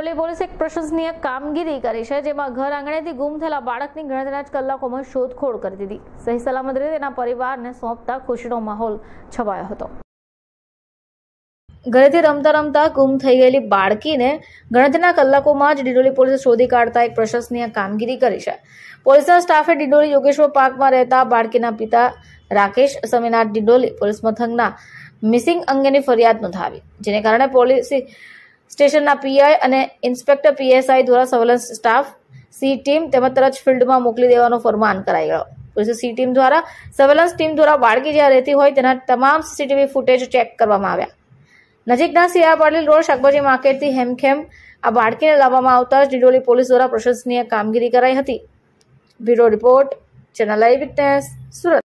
અરવલ્લી પોલીસે એક પ્રશંસનીય કામગીરી કરી છે જેમાં ઘર આંગણેથી ગુમ થયેલા બાળકની ગણતરીના જ કલાકોમાં શોધખોળ કરી દીધી સહી સલામત રીતે તેના પરિવારને સોંપતા ખુશીનો માહોલ છવાયો હતો ઘરેથી રમતા રમતા ગુમ થઈ ગયેલી બાળકીને ગણતરીના કલાકોમાં જ ડિડોલી પોલીસે શોધી કાઢતા એક પ્રશંસનીય કામગીરી કરી છે પોલીસના સ્ટાફે ડિડોલી યોગેશ્વર પાર્કમાં રહેતા બાળકીના પિતા રાકેશ સમીનાથ ડિડોલી પોલીસ મથકના મિસિંગ અંગેની ફરિયાદ નોંધાવી જેને કારણે પોલીસે સ્ટેશનના પીઆઈ અને ઇન્સ્પેક્ટર પીએસઆઈ દ્વારા સર્વેલન્સ સ્ટાફ સી ટીમ તેમજ તરત ફિલ્ડમાં મોકલી દેવાનો ફરમાન કરાઈ ગયો પોલીસ સી ટીમ દ્વારા સર્વેલન્સ ટીમ દ્વારા બાળકી જ્યાં રહેતી હોય તેના તમામ સીસીટીવી ફૂટેજ ચેક કરવામાં આવ્યા નજીકના સિયા પાટીલ રોડ શાકભાજી માર્કેટથી હેમખેમ આ બાળકીને લાવવામાં આવતા જ ડિડોલી પોલીસ દ્વારા પ્રશંસનીય કામગીરી કરાઈ હતી bureau report channel live witness Surat